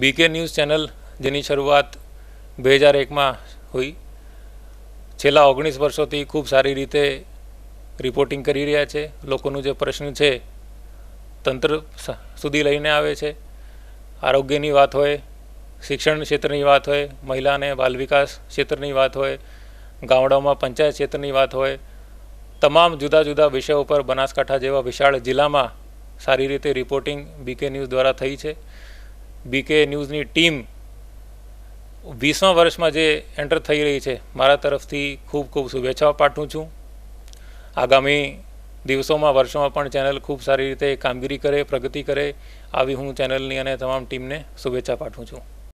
બીકે news channel જેની શરૂઆત બે હજાર એકમાં હોઈ છેલ્લા ઓગણીસ વર્ષોથી ખૂબ સારી રીતે રિપોર્ટિંગ કરી રહ્યા છે લોકોનું જે પ્રશ્ન છે તંત્ર સુધી લઈને આવે છે આરોગ્યની વાત હોય શિક્ષણ ક્ષેત્રની વાત હોય મહિલા અને બાલ વિકાસ ક્ષેત્રની વાત હોય ગામડાઓમાં પંચાયત ક્ષેત્રની વાત હોય તમામ જુદા જુદા વિષયો પર બનાસકાંઠા જેવા વિશાળ જિલ્લામાં સારી રીતે રિપોર્ટિંગ બીકે ન્યૂઝ દ્વારા થઈ છે બીકે ન્યૂઝની ટીમ વીસમા વર્ષમાં જે એન્ટર થઈ રહી છે મારા તરફથી ખૂબ ખૂબ શુભેચ્છાઓ પાઠવું છું આગામી દિવસોમાં વર્ષોમાં પણ ચેનલ ખૂબ સારી રીતે કામગીરી કરે પ્રગતિ કરે આવી હું ચેનલની અને તમામ ટીમને શુભેચ્છા પાઠવું છું